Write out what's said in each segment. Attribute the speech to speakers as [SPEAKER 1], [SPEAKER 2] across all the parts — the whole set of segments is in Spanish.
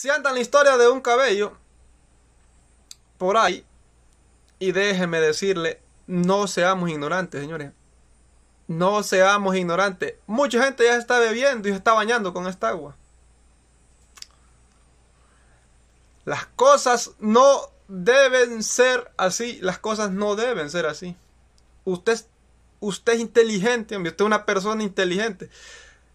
[SPEAKER 1] Si andan la historia de un cabello por ahí, y déjeme decirle, no seamos ignorantes, señores. No seamos ignorantes. Mucha gente ya está bebiendo y se está bañando con esta agua. Las cosas no deben ser así. Las cosas no deben ser así. Usted, usted es inteligente, hombre. Usted es una persona inteligente.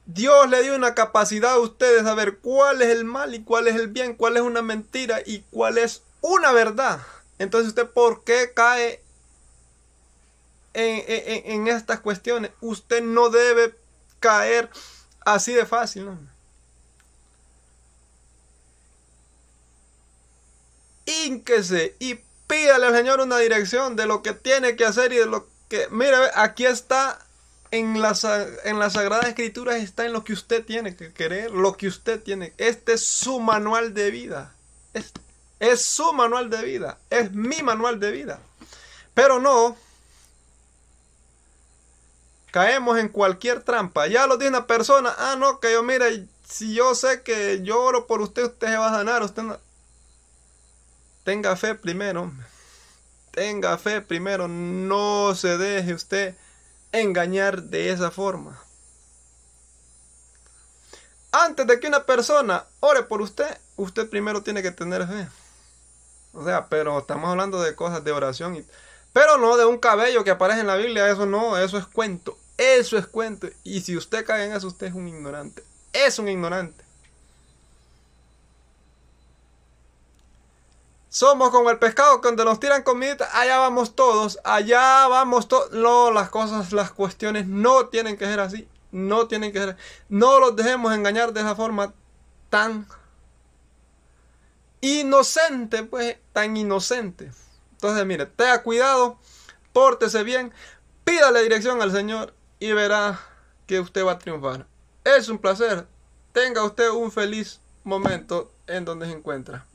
[SPEAKER 1] Dios le dio una capacidad a ustedes de saber cuál es el mal y cuál es el bien, cuál es una mentira y cuál es una verdad. Entonces usted, ¿por qué cae en, estas cuestiones? Usted no debe caer así de fácil. ¿no? Ínquese y pídale al Señor una dirección de lo que tiene que hacer y de lo que... mira, aquí está en las en escrituras está en lo que usted tiene que querer, lo que usted tiene. Este es su manual de vida. Es, su manual de vida. Es mi manual de vida. Pero no caemos en cualquier trampa. Ya lo dice una persona, ah, no, que yo, mire, si yo sé que yo oro por usted, usted se va a ganar. Usted Tenga fe primero. Tenga fe primero. No se deje usted engañar de esa forma. Antes de que una persona ore por usted, usted primero tiene que tener fe. O sea, pero estamos hablando de cosas de oración. pero no de un cabello que aparece en la Biblia. Eso no, eso es cuento. Eso es cuento. Y si usted cae en eso, usted es un ignorante. Es un ignorante. Somos como el pescado, cuando nos tiran comida, allá vamos todos, allá vamos todos. No, las cosas, las cuestiones no tienen que ser así, no tienen que ser. No los dejemos engañar de esa forma tan inocente, pues, tan inocente. Entonces, mire, tenga cuidado, pórtese bien, pídale dirección al Señor y verá que usted va a triunfar. Es un placer. Tenga usted un feliz momento en donde se encuentra.